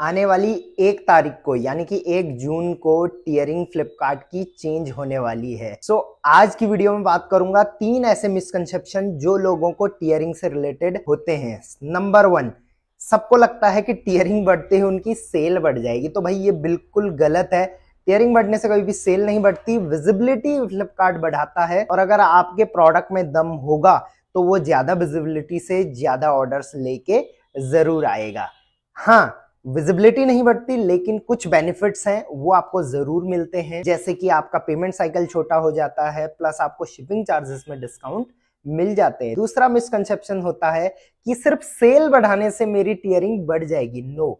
आने वाली एक तारीख को यानी कि एक जून को टीयरिंग फ्लिपकार्ट की चेंज होने वाली है सो so, आज की वीडियो में बात करूंगा तीन ऐसे मिसकंसेप्शन जो लोगों को टीयरिंग से रिलेटेड होते हैं नंबर वन सबको लगता है कि टीयरिंग बढ़ते ही उनकी सेल बढ़ जाएगी तो भाई ये बिल्कुल गलत है टीयरिंग बढ़ने से कभी भी सेल नहीं बढ़ती विजिबिलिटी फ्लिपकार्ट बढ़ाता है और अगर आपके प्रोडक्ट में दम होगा तो वो ज्यादा विजिबिलिटी से ज्यादा ऑर्डर्स लेके जरूर आएगा हाँ विजिबिलिटी नहीं बढ़ती लेकिन कुछ बेनिफिट्स हैं वो आपको जरूर मिलते हैं जैसे कि आपका पेमेंट साइकिल छोटा हो जाता है प्लस आपको शिपिंग चार्जेस में डिस्काउंट मिल जाते हैं दूसरा मिसकंसेप्शन होता है कि सिर्फ सेल बढ़ाने से मेरी टियरिंग बढ़ जाएगी नो no.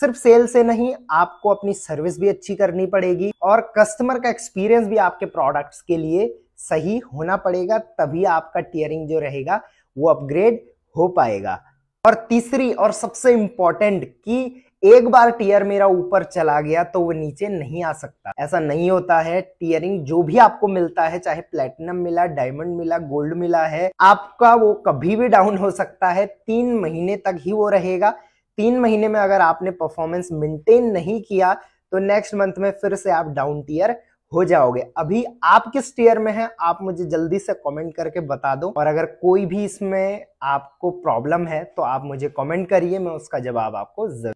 सिर्फ सेल से नहीं आपको अपनी सर्विस भी अच्छी करनी पड़ेगी और कस्टमर का एक्सपीरियंस भी आपके प्रोडक्ट्स के लिए सही होना पड़ेगा तभी आपका टियरिंग जो रहेगा वो अपग्रेड हो पाएगा और तीसरी और सबसे इंपॉर्टेंट कि एक बार टीयर मेरा ऊपर चला गया तो वो नीचे नहीं आ सकता ऐसा नहीं होता है टीयरिंग जो भी आपको मिलता है चाहे प्लेटिनम मिला डायमंड मिला गोल्ड मिला है आपका वो कभी भी डाउन हो सकता है तीन महीने तक ही वो रहेगा तीन महीने में अगर आपने परफॉर्मेंस मेंटेन नहीं किया तो नेक्स्ट मंथ में फिर से आप डाउन टीयर हो जाओगे अभी आप किस टीयर में हैं आप मुझे जल्दी से कमेंट करके बता दो और अगर कोई भी इसमें आपको प्रॉब्लम है तो आप मुझे कमेंट करिए मैं उसका जवाब आपको जरूर